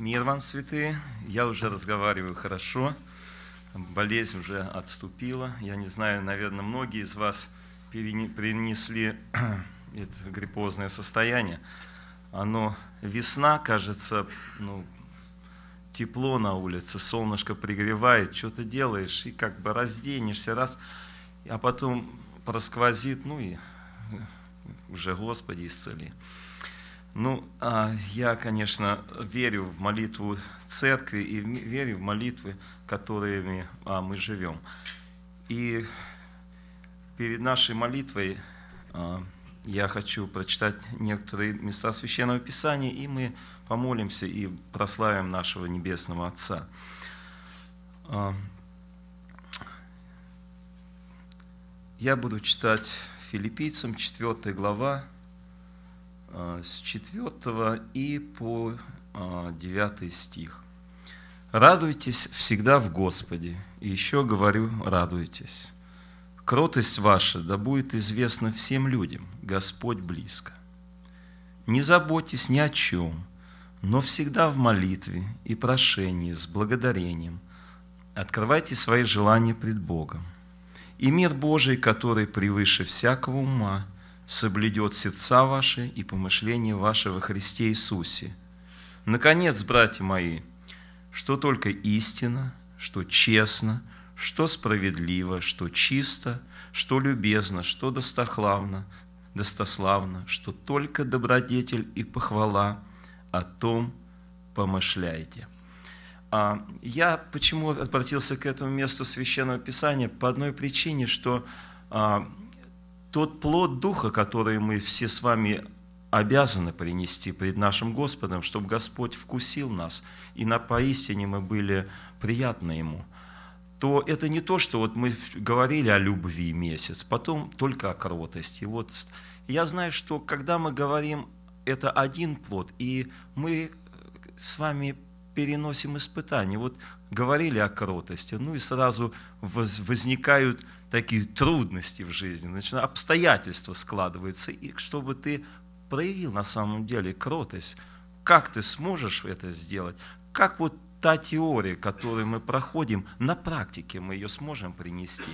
Мир вам, святые. Я уже разговариваю хорошо. Болезнь уже отступила. Я не знаю, наверное, многие из вас принесли это гриппозное состояние. Оно весна, кажется, ну, тепло на улице, солнышко пригревает, что-то делаешь, и как бы разденешься раз, а потом просквозит, ну и уже Господи исцели. Ну, а, я, конечно, верю в молитву церкви и верю в молитвы, которыми а, мы живем. И перед нашей молитвой а, я хочу прочитать некоторые места Священного Писания, и мы помолимся и прославим нашего Небесного Отца. Я буду читать филиппийцам 4 глава, Э, с 4 и по 9 э, стих. «Радуйтесь всегда в Господе, и еще говорю, радуйтесь. Кротость ваша да будет известна всем людям, Господь близко. Не заботьтесь ни о чем, но всегда в молитве и прошении с благодарением открывайте свои желания пред Богом. И мир Божий, который превыше всякого ума – соблюдет сердца ваши и помышления ваши во Христе Иисусе. Наконец, братья мои, что только истина, что честно, что справедливо, что чисто, что любезно, что достохлавно, достославно, что только добродетель и похвала о том помышляйте. А, я почему обратился к этому месту Священного Писания? По одной причине, что а, тот плод Духа, который мы все с вами обязаны принести пред нашим Господом, чтобы Господь вкусил нас, и на поистине мы были приятны Ему, то это не то, что вот мы говорили о любви месяц, потом только о кротости. Вот я знаю, что когда мы говорим, это один плод, и мы с вами переносим испытания. Вот говорили о кротости, ну и сразу возникают такие трудности в жизни, начинают обстоятельства складываются, и чтобы ты проявил на самом деле кротость, как ты сможешь это сделать, как вот та теория, которую мы проходим, на практике мы ее сможем принести.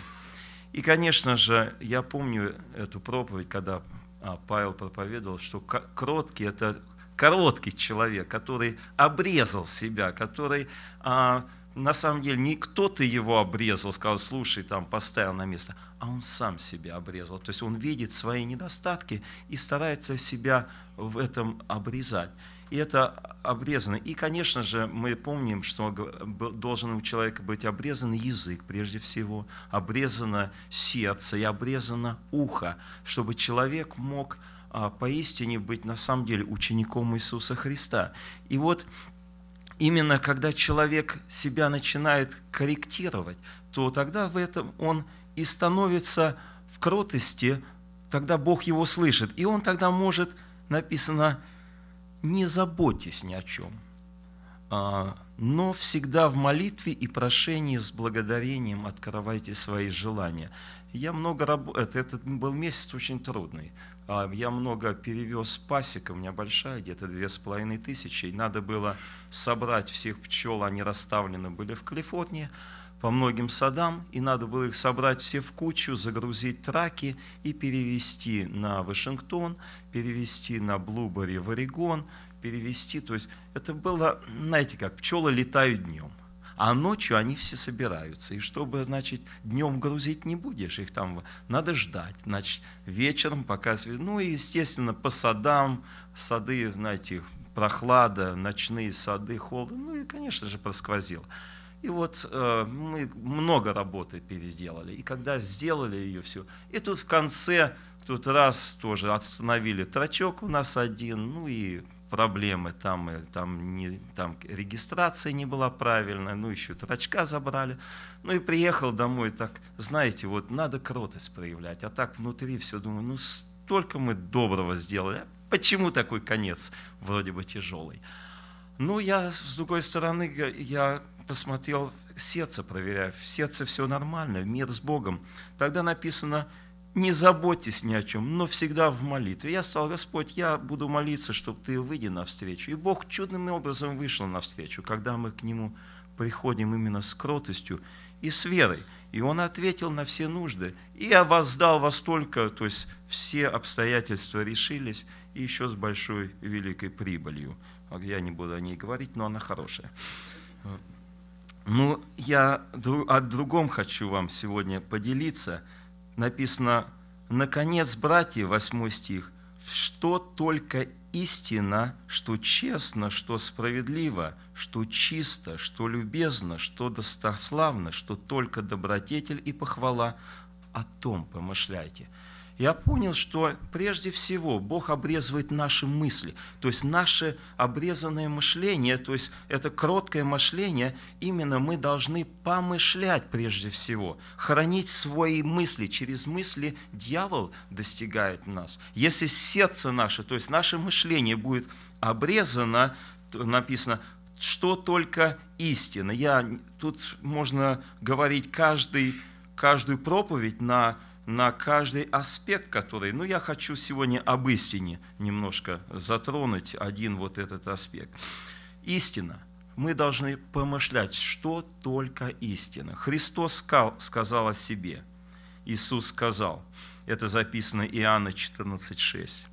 И, конечно же, я помню эту проповедь, когда а, Павел проповедовал, что кроткий – это короткий человек, который обрезал себя, который а, на самом деле не кто-то его обрезал, сказал, слушай, там поставил на место, а он сам себя обрезал. То есть он видит свои недостатки и старается себя в этом обрезать. И это обрезано. И, конечно же, мы помним, что должен у человека быть обрезан язык прежде всего, обрезано сердце и обрезано ухо, чтобы человек мог а, поистине быть на самом деле учеником Иисуса Христа. И вот именно когда человек себя начинает корректировать, то тогда в этом он и становится в кротости, тогда Бог его слышит. И он тогда может, написано, не заботьтесь ни о чем, а, но всегда в молитве и прошении с благодарением открывайте свои желания. Я много работал, этот был месяц очень трудный, а, я много перевез пасек, у меня большая, где-то две с половиной тысячи, и надо было собрать всех пчел, они расставлены были в Калифорнии, по многим садам, и надо было их собрать все в кучу, загрузить траки и перевести на Вашингтон, перевести на Блубери в Орегон, перевести. То есть это было, знаете как, пчелы летают днем – а ночью они все собираются. И чтобы, значит, днем грузить не будешь, их там надо ждать. Значит, вечером пока... Ну и, естественно, по садам, сады, знаете, прохлада, ночные сады, холод. Ну и, конечно же, просквозил. И вот э, мы много работы переделали. И когда сделали ее все, и тут в конце, тут раз тоже остановили трачок у нас один, ну и проблемы, там, э, там, не, там регистрация не была правильная, ну еще трачка забрали. Ну и приехал домой, так, знаете, вот надо кротость проявлять, а так внутри все думаю, ну столько мы доброго сделали, а почему такой конец вроде бы тяжелый? Ну я, с другой стороны, я посмотрел сердце, проверяю, в сердце все нормально, мир с Богом. Тогда написано – не заботьтесь ни о чем, но всегда в молитве. Я сказал, Господь, я буду молиться, чтобы Ты выйди навстречу. И Бог чудным образом вышел навстречу, когда мы к Нему приходим именно с кротостью и с верой. И Он ответил на все нужды. И я воздал вас только, то есть все обстоятельства решились, и еще с большой великой прибылью. А я не буду о ней говорить, но она хорошая. Ну, я о другом хочу вам сегодня поделиться – написано, наконец, братья, 8 стих, что только истина, что честно, что справедливо, что чисто, что любезно, что достославно, что только добродетель и похвала, о том помышляйте я понял, что прежде всего Бог обрезывает наши мысли, то есть наше обрезанное мышление, то есть это кроткое мышление, именно мы должны помышлять прежде всего, хранить свои мысли. Через мысли дьявол достигает нас. Если сердце наше, то есть наше мышление будет обрезано, написано, что только истина. Я, тут можно говорить каждый, каждую проповедь на на каждый аспект, который, ну, я хочу сегодня об истине немножко затронуть один вот этот аспект. Истина. Мы должны помышлять, что только истина. Христос сказал о себе. Иисус сказал, это записано Иоанна 14,6.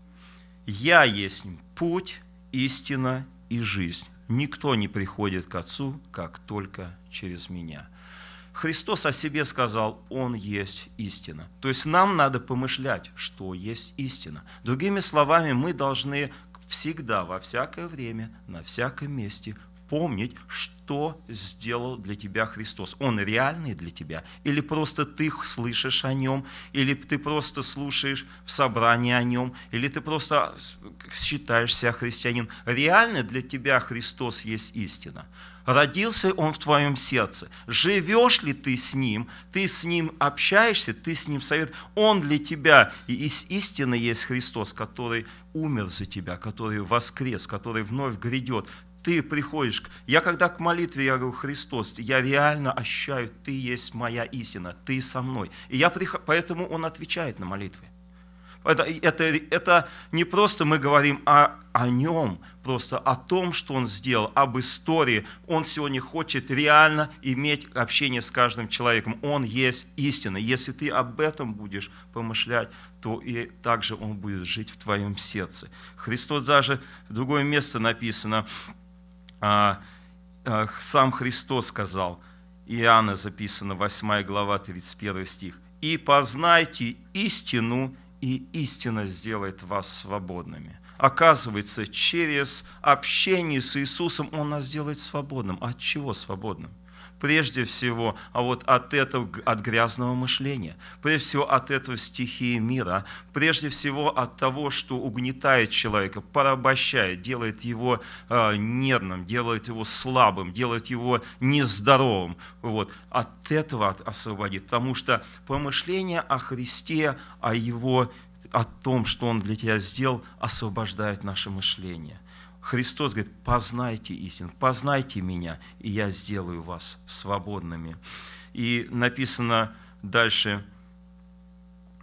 «Я есть путь, истина и жизнь. Никто не приходит к Отцу, как только через Меня». Христос о себе сказал, Он есть истина. То есть нам надо помышлять, что есть истина. Другими словами, мы должны всегда, во всякое время, на всяком месте помнить, что сделал для тебя Христос. Он реальный для тебя? Или просто ты слышишь о нем? Или ты просто слушаешь в собрании о нем? Или ты просто а, считаешь себя христианин? Реально для тебя Христос есть истина? Родился Он в твоем сердце. Живешь ли ты с Ним? Ты с Ним общаешься, ты с Ним совет. Он для тебя. И из истины есть Христос, который умер за тебя, который воскрес, который вновь грядет ты приходишь. Я когда к молитве, я говорю, Христос, я реально ощущаю, ты есть моя истина, ты со мной. И я приход... поэтому он отвечает на молитвы. Это, это, это не просто мы говорим о, о нем, просто о том, что он сделал, об истории. Он сегодня хочет реально иметь общение с каждым человеком. Он есть истина. Если ты об этом будешь помышлять, то и также он будет жить в твоем сердце. Христос даже, другое место написано, а, э, сам Христос сказал, Иоанна записано, 8 глава, 31 стих, «И познайте истину, и истина сделает вас свободными». Оказывается, через общение с Иисусом Он нас делает свободным. А от чего свободным? прежде всего а вот от этого, от грязного мышления, прежде всего от этого стихии мира, прежде всего от того, что угнетает человека, порабощает, делает его э, нервным, делает его слабым, делает его нездоровым. Вот. От этого от, освободит, потому что помышление о Христе, о Его, о том, что Он для тебя сделал, освобождает наше мышление. Христос говорит, познайте истину, познайте меня, и я сделаю вас свободными. И написано дальше,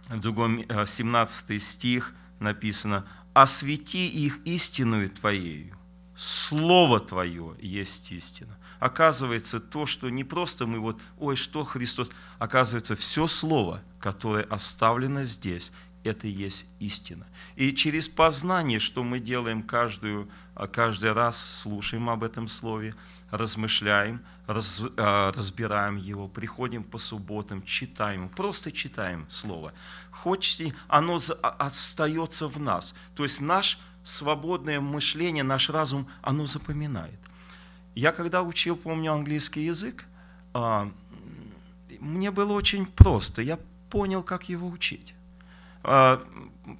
в другом 17 э, стих написано, «Освети их истинную Твоею, Слово Твое есть истина». Оказывается, то, что не просто мы вот, ой, что Христос, оказывается, все Слово, которое оставлено здесь, это и есть истина. И через познание, что мы делаем каждую, а, каждый раз, слушаем об этом слове, размышляем, раз, а, разбираем его, приходим по субботам, читаем, просто читаем слово. Хочете, оно а, остается в нас. То есть наш свободное мышление, наш разум, оно запоминает. Я когда учил, помню, английский язык, мне было очень просто. Я понял, как его учить. А,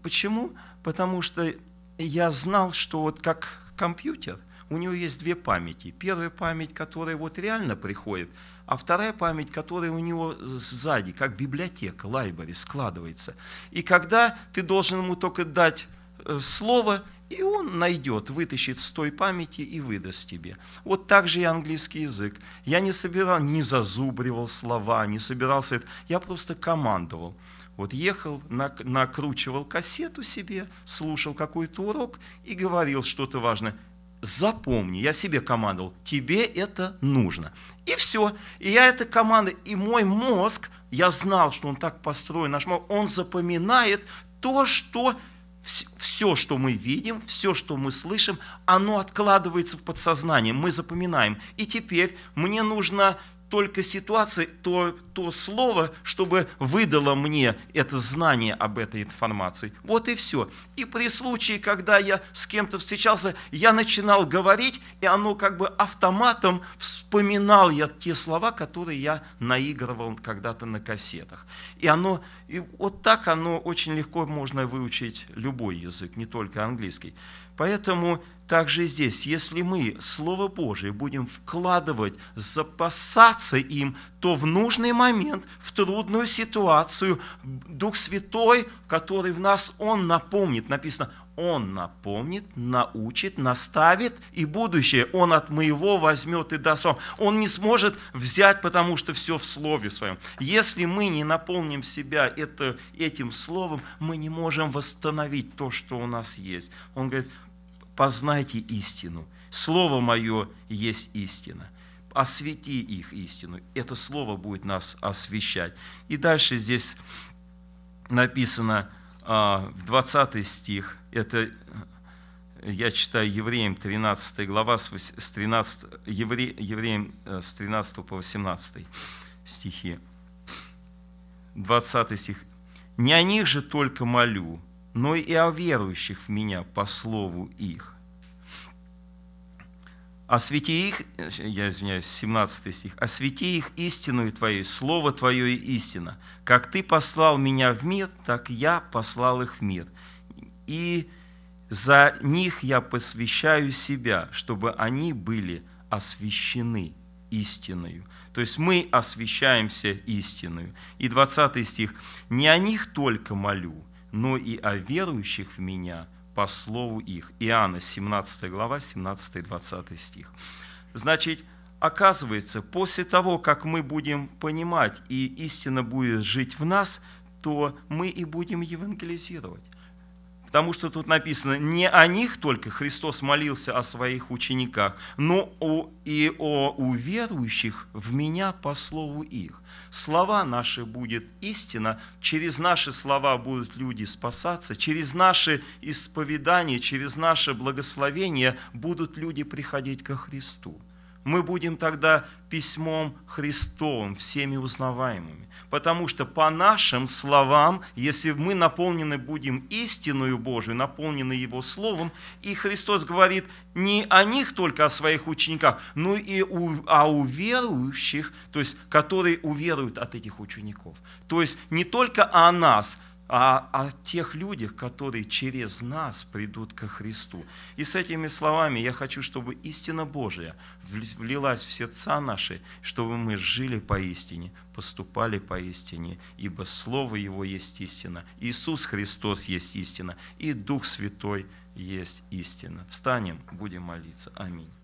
почему? Потому что я знал, что вот как компьютер, у него есть две памяти. Первая память, которая вот реально приходит, а вторая память, которая у него сзади, как библиотека, лайбари, складывается. И когда ты должен ему только дать э, слово, и он найдет, вытащит с той памяти и выдаст тебе. Вот так же и английский язык. Я не собирал, не зазубривал слова, не собирался это. Я просто командовал. Вот ехал, накручивал кассету себе, слушал какой-то урок и говорил что-то важное. Запомни, я себе командовал, тебе это нужно. И все. И я эта команда, и мой мозг, я знал, что он так построен, наш мозг, он запоминает то, что все, что мы видим, все, что мы слышим, оно откладывается в подсознание, мы запоминаем. И теперь мне нужна только ситуация, то, то слово, чтобы выдало мне это знание об этой информации. Вот и все. И при случае, когда я с кем-то встречался, я начинал говорить, и оно как бы автоматом вспоминал я те слова, которые я наигрывал когда-то на кассетах. И оно, и вот так оно очень легко можно выучить любой язык, не только английский. Поэтому также здесь, если мы Слово Божие будем вкладывать, запасаться им, то в нужный момент момент, в трудную ситуацию, Дух Святой, который в нас, Он напомнит, написано, Он напомнит, научит, наставит и будущее. Он от моего возьмет и даст вам. Он не сможет взять, потому что все в Слове своем. Если мы не наполним себя это, этим Словом, мы не можем восстановить то, что у нас есть. Он говорит, познайте истину. Слово мое есть истина освети их истину. Это слово будет нас освещать. И дальше здесь написано а, в 20 стих, это э, я читаю Евреям 13 глава, с 13, евре, Евреям э, с 13 по 18 стихи. 20 стих. «Не о них же только молю, но и о верующих в Меня по слову их, «Освети их, я извиняюсь, 17 стих, «Освети их истинную Твою, Слово Твое и истина. Как Ты послал меня в мир, так я послал их в мир. И за них я посвящаю себя, чтобы они были освящены истиною». То есть мы освещаемся истиною. И 20 стих. «Не о них только молю, но и о верующих в Меня, по слову их. Иоанна 17 глава, 17-20 стих. Значит, оказывается, после того, как мы будем понимать и истина будет жить в нас, то мы и будем евангелизировать потому что тут написано, не о них только Христос молился о своих учениках, но и о уверующих в Меня по слову их. Слова наши будет истина, через наши слова будут люди спасаться, через наши исповедания, через наше благословение будут люди приходить ко Христу мы будем тогда письмом Христовым, всеми узнаваемыми. Потому что по нашим словам, если мы наполнены будем истиною Божию, наполнены Его Словом, и Христос говорит не о них только, а о своих учениках, но и у, о а уверующих, то есть которые уверуют от этих учеников. То есть не только о нас – а о тех людях, которые через нас придут ко Христу. И с этими словами я хочу, чтобы истина Божия влилась в сердца наши, чтобы мы жили поистине, поступали поистине, ибо Слово Его есть истина, Иисус Христос есть истина, и Дух Святой есть истина. Встанем, будем молиться. Аминь.